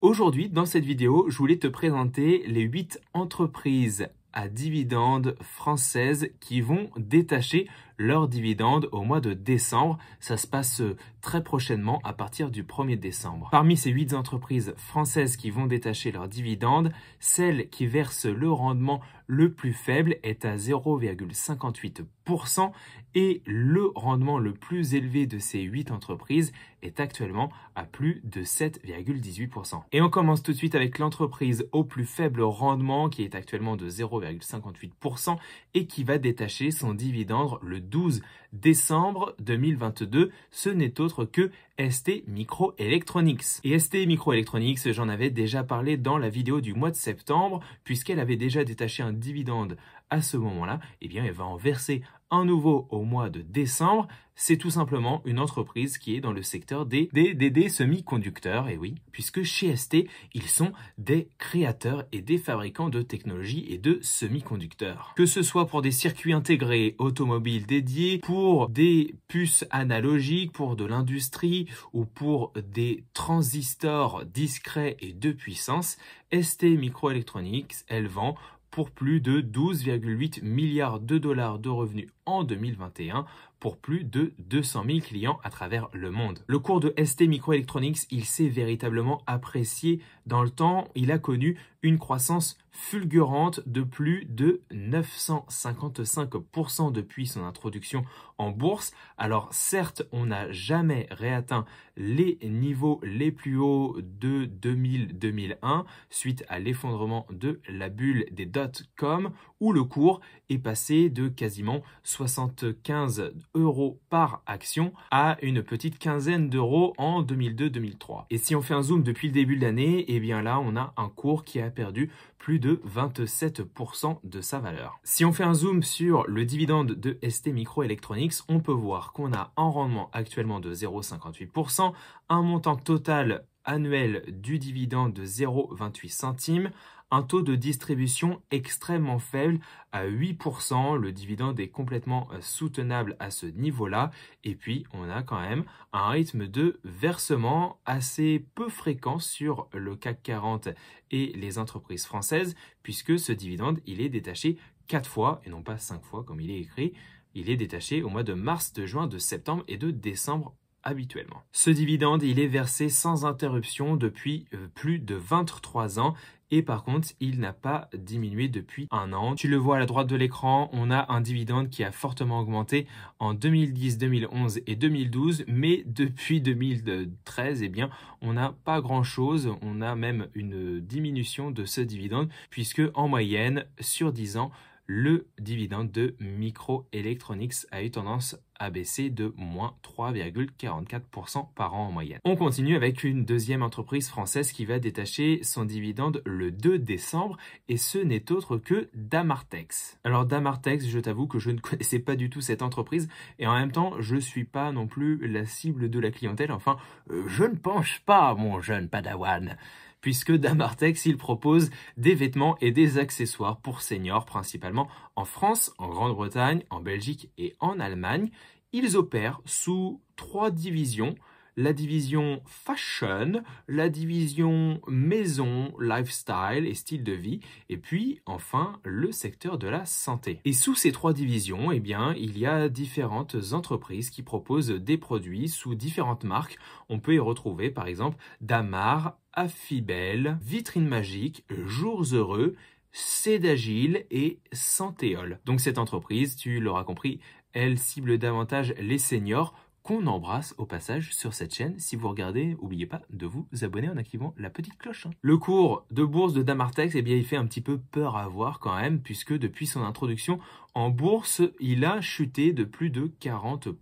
Aujourd'hui, dans cette vidéo, je voulais te présenter les 8 entreprises à dividendes françaises qui vont détacher leurs dividendes au mois de décembre. Ça se passe euh, très prochainement à partir du 1er décembre. Parmi ces 8 entreprises françaises qui vont détacher leurs dividendes, celles qui versent le rendement le plus faible est à 0,58% et le rendement le plus élevé de ces 8 entreprises est actuellement à plus de 7,18%. Et on commence tout de suite avec l'entreprise au plus faible rendement qui est actuellement de 0,58% et qui va détacher son dividende le 12 décembre 2022. Ce n'est autre que ST Microelectronics. Et ST Microelectronics, j'en avais déjà parlé dans la vidéo du mois de septembre, puisqu'elle avait déjà détaché un dividende à ce moment-là, et eh bien, elle va en verser un nouveau au mois de décembre. C'est tout simplement une entreprise qui est dans le secteur des, des, semi-conducteurs, et oui, puisque chez ST, ils sont des créateurs et des fabricants de technologies et de semi-conducteurs. Que ce soit pour des circuits intégrés automobiles dédiés, pour des puces analogiques, pour de l'industrie ou pour des transistors discrets et de puissance, ST Microelectronics, elle vend pour plus de 12,8 milliards de dollars de revenus en 2021 pour plus de 200 000 clients à travers le monde. Le cours de ST Microelectronics, il s'est véritablement apprécié dans le temps. Il a connu une croissance fulgurante de plus de 955% depuis son introduction en bourse. Alors certes, on n'a jamais réatteint les niveaux les plus hauts de 2000-2001 suite à l'effondrement de la bulle des dot-com où le cours est passé de quasiment 75 euros par action à une petite quinzaine d'euros en 2002-2003. Et si on fait un zoom depuis le début de l'année, eh bien là, on a un cours qui a perdu plus de 27% de sa valeur. Si on fait un zoom sur le dividende de ST Microelectronics, on peut voir qu'on a un rendement actuellement de 0,58%, un montant total annuel du dividende de 0,28 centimes, un taux de distribution extrêmement faible à 8%. Le dividende est complètement euh, soutenable à ce niveau-là. Et puis, on a quand même un rythme de versement assez peu fréquent sur le CAC 40 et les entreprises françaises, puisque ce dividende, il est détaché 4 fois, et non pas 5 fois comme il est écrit. Il est détaché au mois de mars, de juin, de septembre et de décembre habituellement. Ce dividende, il est versé sans interruption depuis euh, plus de 23 ans et par contre, il n'a pas diminué depuis un an. Tu le vois à la droite de l'écran, on a un dividende qui a fortement augmenté en 2010, 2011 et 2012, mais depuis 2013, eh bien, on n'a pas grand-chose, on a même une diminution de ce dividende puisque en moyenne, sur 10 ans, le dividende de Microelectronics a eu tendance a baissé de moins 3,44% par an en moyenne. On continue avec une deuxième entreprise française qui va détacher son dividende le 2 décembre et ce n'est autre que Damartex. Alors Damartex, je t'avoue que je ne connaissais pas du tout cette entreprise et en même temps, je ne suis pas non plus la cible de la clientèle. Enfin, euh, je ne penche pas, mon jeune padawan puisque Damartex, il propose des vêtements et des accessoires pour seniors, principalement en France, en Grande-Bretagne, en Belgique et en Allemagne. Ils opèrent sous trois divisions, la division fashion, la division maison, lifestyle et style de vie, et puis enfin le secteur de la santé. Et sous ces trois divisions, eh bien, il y a différentes entreprises qui proposent des produits sous différentes marques. On peut y retrouver par exemple Damar, Affibelle, Vitrine Magique, Jours Heureux, Cédagile et Santéol. Donc cette entreprise, tu l'auras compris, elle cible davantage les seniors qu'on embrasse au passage sur cette chaîne. Si vous regardez, n'oubliez pas de vous abonner en activant la petite cloche. Hein. Le cours de bourse de Damartex, eh bien, il fait un petit peu peur à voir quand même, puisque depuis son introduction, en bourse, il a chuté de plus de 40%.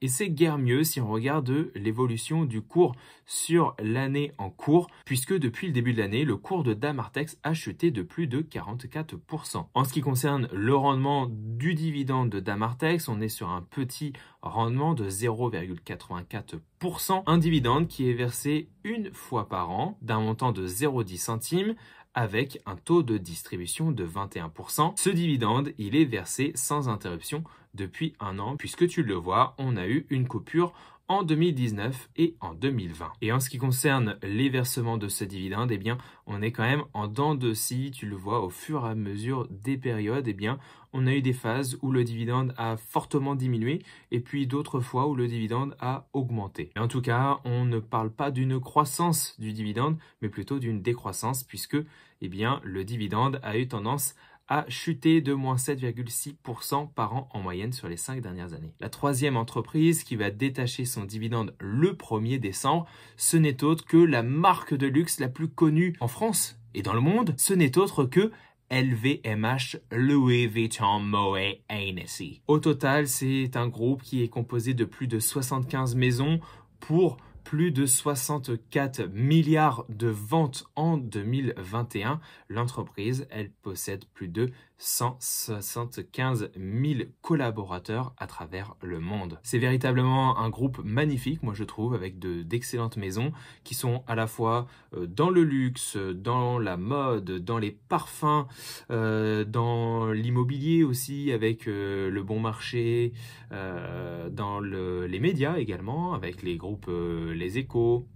Et c'est guère mieux si on regarde l'évolution du cours sur l'année en cours, puisque depuis le début de l'année, le cours de Damartex a chuté de plus de 44%. En ce qui concerne le rendement du dividende de Damartex, on est sur un petit rendement de 0,84%, un dividende qui est versé une fois par an d'un montant de 0,10 centimes avec un taux de distribution de 21%. Ce dividende, il est versé sans interruption depuis un an, puisque tu le vois, on a eu une coupure en 2019 et en 2020. Et en ce qui concerne les versements de ce dividende, eh bien, on est quand même en dents de scie, tu le vois, au fur et à mesure des périodes, eh bien, on a eu des phases où le dividende a fortement diminué et puis d'autres fois où le dividende a augmenté. Et en tout cas, on ne parle pas d'une croissance du dividende, mais plutôt d'une décroissance puisque eh bien, le dividende a eu tendance à chuter de moins 7,6% par an en moyenne sur les cinq dernières années. La troisième entreprise qui va détacher son dividende le 1er décembre, ce n'est autre que la marque de luxe la plus connue en France et dans le monde, ce n'est autre que LVMH Louis Vuitton Moët Hennessy. Au total, c'est un groupe qui est composé de plus de 75 maisons pour plus de 64 milliards de ventes en 2021. L'entreprise, elle possède plus de 175 000 collaborateurs à travers le monde. C'est véritablement un groupe magnifique, moi je trouve, avec d'excellentes maisons qui sont à la fois euh, dans le luxe, dans la mode, dans les parfums, euh, dans l'immobilier aussi avec euh, le bon marché, dans les médias également, avec les groupes Les Échos,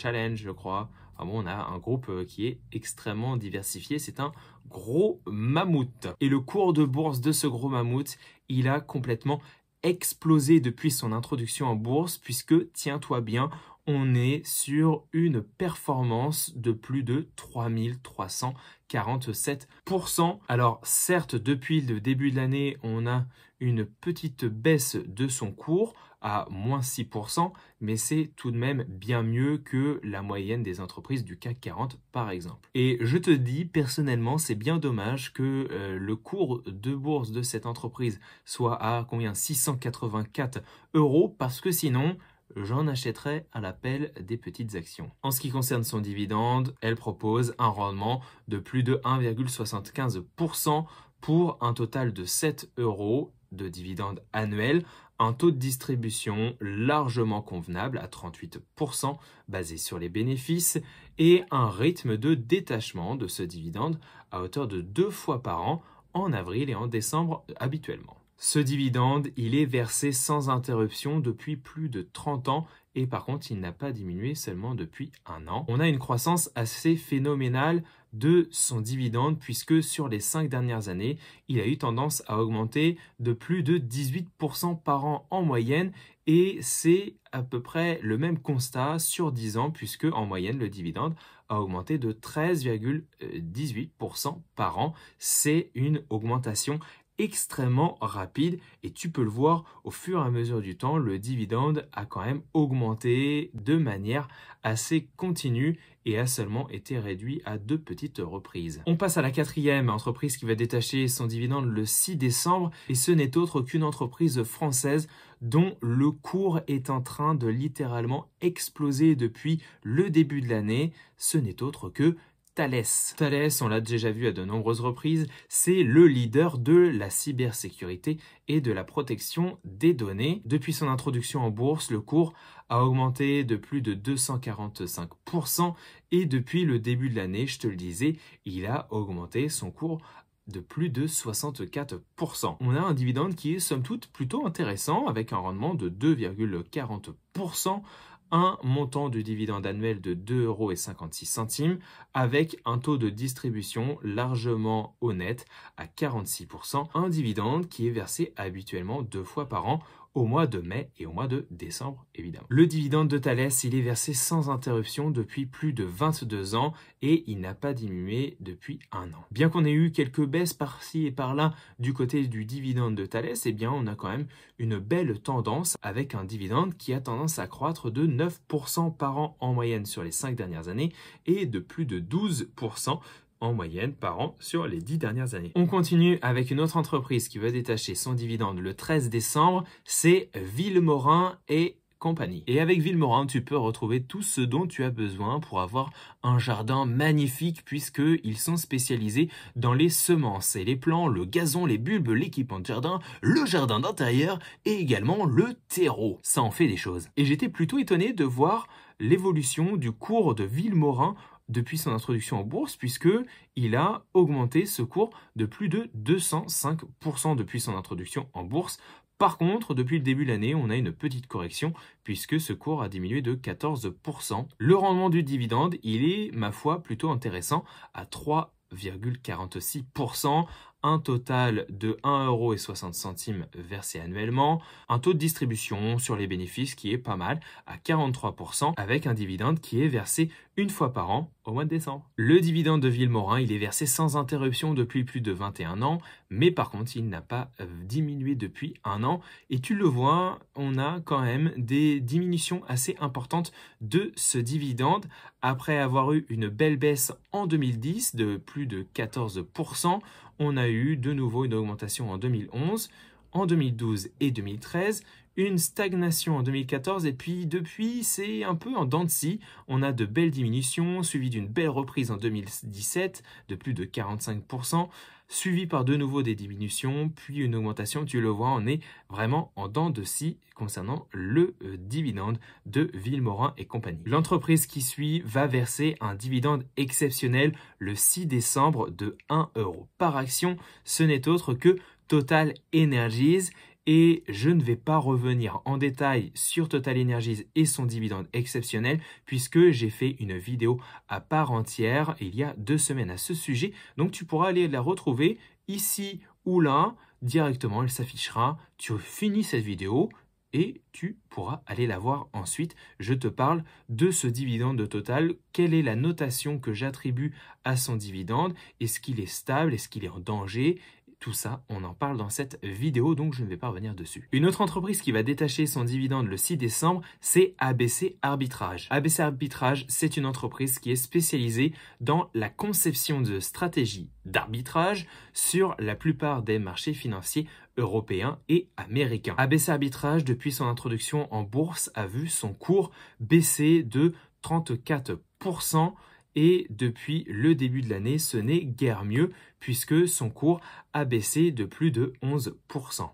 Challenge je crois, ah on a un groupe euh, qui est extrêmement diversifié. C'est un gros mammouth. Et le cours de bourse de ce gros mammouth, il a complètement explosé depuis son introduction en bourse puisque, tiens-toi bien, on est sur une performance de plus de 3347%. Alors certes, depuis le début de l'année, on a une petite baisse de son cours à moins 6%, mais c'est tout de même bien mieux que la moyenne des entreprises du CAC 40 par exemple. Et je te dis personnellement, c'est bien dommage que euh, le cours de bourse de cette entreprise soit à combien 684 euros parce que sinon j'en achèterai à l'appel des petites actions. En ce qui concerne son dividende, elle propose un rendement de plus de 1,75% pour un total de 7 euros de dividende annuel, un taux de distribution largement convenable à 38% basé sur les bénéfices et un rythme de détachement de ce dividende à hauteur de deux fois par an en avril et en décembre habituellement. Ce dividende, il est versé sans interruption depuis plus de 30 ans et par contre, il n'a pas diminué seulement depuis un an. On a une croissance assez phénoménale de son dividende puisque sur les cinq dernières années, il a eu tendance à augmenter de plus de 18% par an en moyenne et c'est à peu près le même constat sur 10 ans puisque en moyenne le dividende a augmenté de 13,18% par an. C'est une augmentation extrêmement rapide et tu peux le voir au fur et à mesure du temps, le dividende a quand même augmenté de manière assez continue et a seulement été réduit à deux petites reprises. On passe à la quatrième entreprise qui va détacher son dividende le 6 décembre et ce n'est autre qu'une entreprise française dont le cours est en train de littéralement exploser depuis le début de l'année. Ce n'est autre que Thales. Thales, on l'a déjà vu à de nombreuses reprises, c'est le leader de la cybersécurité et de la protection des données. Depuis son introduction en bourse, le cours a augmenté de plus de 245% et depuis le début de l'année, je te le disais, il a augmenté son cours de plus de 64%. On a un dividende qui est somme toute plutôt intéressant avec un rendement de 2,40% un montant du dividende annuel de 2,56 euros avec un taux de distribution largement honnête à 46%, un dividende qui est versé habituellement deux fois par an au mois de mai et au mois de décembre, évidemment. Le dividende de Thalès, il est versé sans interruption depuis plus de 22 ans et il n'a pas diminué depuis un an. Bien qu'on ait eu quelques baisses par-ci et par-là du côté du dividende de Thalès, eh bien, on a quand même une belle tendance avec un dividende qui a tendance à croître de 9% par an en moyenne sur les cinq dernières années et de plus de 12% en moyenne par an sur les dix dernières années. On continue avec une autre entreprise qui va détacher son dividende le 13 décembre, c'est Villemorin et compagnie. Et avec Villemorin, tu peux retrouver tout ce dont tu as besoin pour avoir un jardin magnifique puisqu'ils sont spécialisés dans les semences et les plants, le gazon, les bulbes, l'équipement de jardin, le jardin d'intérieur et également le terreau. Ça en fait des choses. Et j'étais plutôt étonné de voir l'évolution du cours de Villemorin depuis son introduction en bourse puisque il a augmenté ce cours de plus de 205% depuis son introduction en bourse. Par contre, depuis le début de l'année, on a une petite correction puisque ce cours a diminué de 14%. Le rendement du dividende, il est, ma foi, plutôt intéressant à 3,46%, un total de 1,60€ versé annuellement, un taux de distribution sur les bénéfices qui est pas mal à 43% avec un dividende qui est versé une fois par an mois de décembre. Le dividende de Villemorin, il est versé sans interruption depuis plus de 21 ans, mais par contre, il n'a pas euh, diminué depuis un an. Et tu le vois, on a quand même des diminutions assez importantes de ce dividende. Après avoir eu une belle baisse en 2010 de plus de 14%, on a eu de nouveau une augmentation en 2011 en 2012 et 2013, une stagnation en 2014 et puis depuis c'est un peu en dents de scie. On a de belles diminutions suivies d'une belle reprise en 2017 de plus de 45%, suivi par de nouveau des diminutions puis une augmentation. Tu le vois, on est vraiment en dents de scie concernant le euh, dividende de Villemorin et compagnie. L'entreprise qui suit va verser un dividende exceptionnel le 6 décembre de 1 euro par action. Ce n'est autre que Total Energies et je ne vais pas revenir en détail sur Total Energies et son dividende exceptionnel puisque j'ai fait une vidéo à part entière il y a deux semaines à ce sujet. Donc tu pourras aller la retrouver ici ou là directement, elle s'affichera. Tu finis cette vidéo et tu pourras aller la voir ensuite. Je te parle de ce dividende de Total, quelle est la notation que j'attribue à son dividende, est-ce qu'il est stable, est-ce qu'il est en danger, tout ça, on en parle dans cette vidéo, donc je ne vais pas revenir dessus. Une autre entreprise qui va détacher son dividende le 6 décembre, c'est ABC Arbitrage. ABC Arbitrage, c'est une entreprise qui est spécialisée dans la conception de stratégies d'arbitrage sur la plupart des marchés financiers européens et américains. ABC Arbitrage, depuis son introduction en bourse, a vu son cours baisser de 34% et depuis le début de l'année, ce n'est guère mieux puisque son cours a baissé de plus de 11%.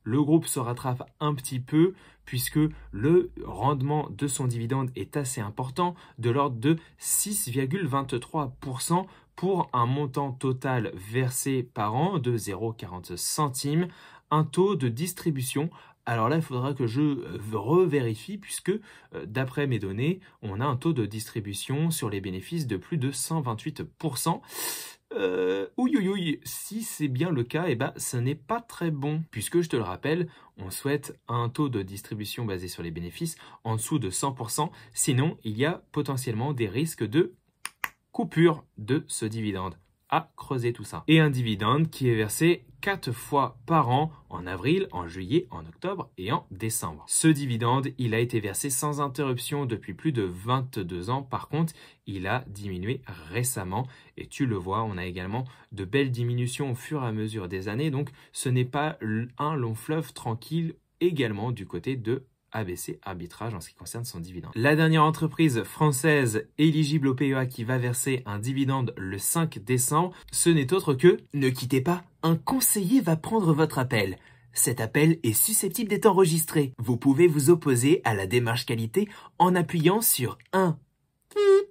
Le groupe se rattrape un petit peu puisque le rendement de son dividende est assez important, de l'ordre de 6,23% pour un montant total versé par an de 0,40 centimes, un taux de distribution alors là, il faudra que je euh, revérifie puisque, euh, d'après mes données, on a un taux de distribution sur les bénéfices de plus de 128%. Euh, ouïouïouï, si c'est bien le cas, eh ben, ce n'est pas très bon, puisque je te le rappelle, on souhaite un taux de distribution basé sur les bénéfices en dessous de 100%, sinon il y a potentiellement des risques de coupure de ce dividende creuser tout ça. Et un dividende qui est versé quatre fois par an en avril, en juillet, en octobre et en décembre. Ce dividende, il a été versé sans interruption depuis plus de 22 ans. Par contre, il a diminué récemment et tu le vois, on a également de belles diminutions au fur et à mesure des années. Donc, ce n'est pas un long fleuve tranquille également du côté de ABC Arbitrage en ce qui concerne son dividende. La dernière entreprise française éligible au PEA qui va verser un dividende le 5 décembre, ce n'est autre que ne quittez pas, un conseiller va prendre votre appel. Cet appel est susceptible d'être enregistré. Vous pouvez vous opposer à la démarche qualité en appuyant sur 1.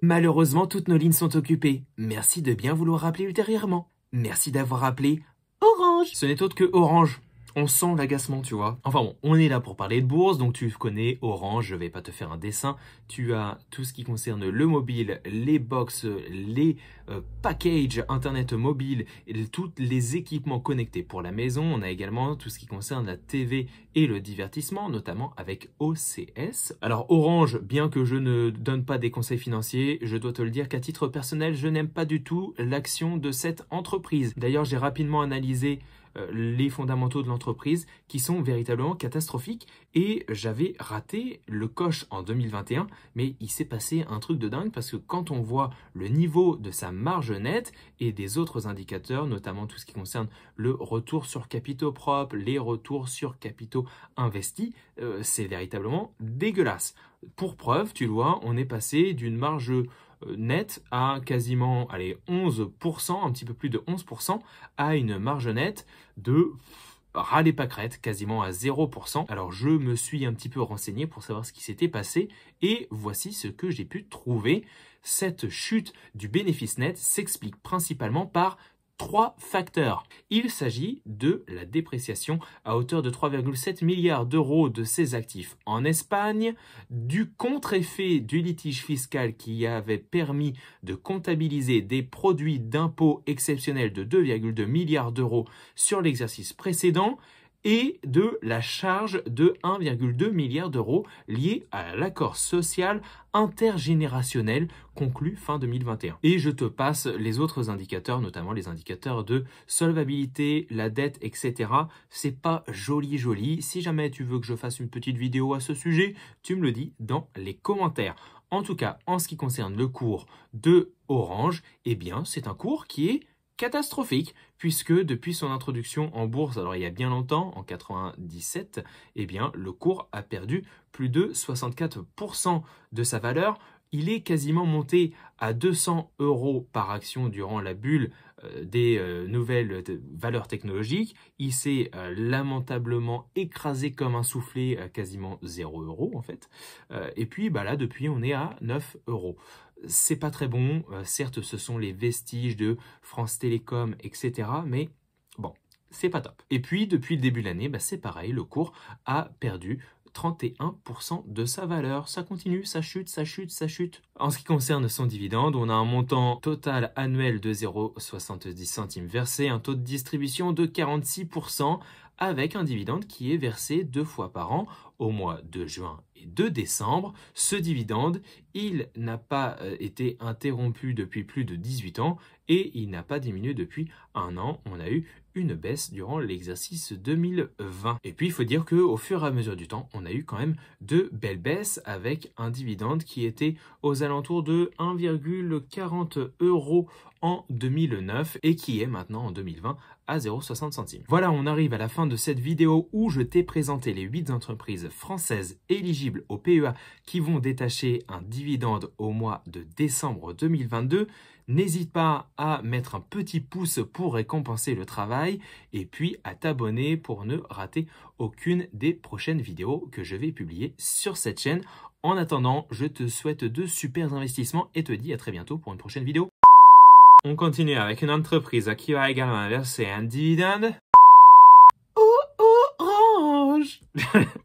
Malheureusement, toutes nos lignes sont occupées. Merci de bien vouloir rappeler ultérieurement. Merci d'avoir appelé Orange. Ce n'est autre que Orange on sent l'agacement, tu vois. Enfin bon, on est là pour parler de bourse, donc tu connais Orange, je vais pas te faire un dessin. Tu as tout ce qui concerne le mobile, les box, les euh, packages internet mobile, et tous les équipements connectés pour la maison. On a également tout ce qui concerne la TV et le divertissement, notamment avec OCS. Alors Orange, bien que je ne donne pas des conseils financiers, je dois te le dire qu'à titre personnel, je n'aime pas du tout l'action de cette entreprise. D'ailleurs, j'ai rapidement analysé euh, les fondamentaux de l'entreprise qui sont véritablement catastrophiques. Et j'avais raté le coche en 2021, mais il s'est passé un truc de dingue parce que quand on voit le niveau de sa marge nette et des autres indicateurs, notamment tout ce qui concerne le retour sur capitaux propres, les retours sur capitaux investis, euh, c'est véritablement dégueulasse. Pour preuve, tu vois, on est passé d'une marge net à quasiment allez, 11%, un petit peu plus de 11%, à une marge nette de ras quasiment à 0%. Alors je me suis un petit peu renseigné pour savoir ce qui s'était passé et voici ce que j'ai pu trouver. Cette chute du bénéfice net s'explique principalement par trois facteurs. Il s'agit de la dépréciation à hauteur de 3,7 milliards d'euros de ses actifs en Espagne, du contre-effet du litige fiscal qui avait permis de comptabiliser des produits d'impôts exceptionnels de 2,2 milliards d'euros sur l'exercice précédent, et de la charge de 1,2 milliard d'euros liée à l'accord social intergénérationnel conclu fin 2021. Et je te passe les autres indicateurs, notamment les indicateurs de solvabilité, la dette, etc. C'est pas joli joli. Si jamais tu veux que je fasse une petite vidéo à ce sujet, tu me le dis dans les commentaires. En tout cas, en ce qui concerne le cours de Orange, eh bien, c'est un cours qui est catastrophique puisque depuis son introduction en bourse, alors il y a bien longtemps, en 97, eh bien le cours a perdu plus de 64% de sa valeur. Il est quasiment monté à 200 euros par action durant la bulle euh, des euh, nouvelles valeurs technologiques. Il s'est euh, lamentablement écrasé comme un soufflé à quasiment 0 euros en fait. et puis bah là depuis on est à 9 euros. C'est pas très bon, certes ce sont les vestiges de France Télécom, etc. Mais bon, c'est pas top. Et puis depuis le début de l'année, bah, c'est pareil, le cours a perdu 31% de sa valeur. Ça continue, ça chute, ça chute, ça chute. En ce qui concerne son dividende, on a un montant total annuel de 0,70 centimes versé, un taux de distribution de 46% avec un dividende qui est versé deux fois par an au mois de juin et de décembre. Ce dividende, il n'a pas euh, été interrompu depuis plus de 18 ans et il n'a pas diminué depuis un an. On a eu une baisse durant l'exercice 2020. Et puis il faut dire que au fur et à mesure du temps, on a eu quand même de belles baisses avec un dividende qui était aux alentours de 1,40 euros en 2009 et qui est maintenant en 2020 à 0,60 centimes. Voilà, on arrive à la fin de cette vidéo où je t'ai présenté les 8 entreprises françaises éligibles au PEA qui vont détacher un dividende au mois de décembre 2022. N'hésite pas à mettre un petit pouce pour récompenser le travail et puis à t'abonner pour ne rater aucune des prochaines vidéos que je vais publier sur cette chaîne. En attendant, je te souhaite de super investissements et te dis à très bientôt pour une prochaine vidéo. On continue avec une entreprise qui va également verser un dividende. Oh, orange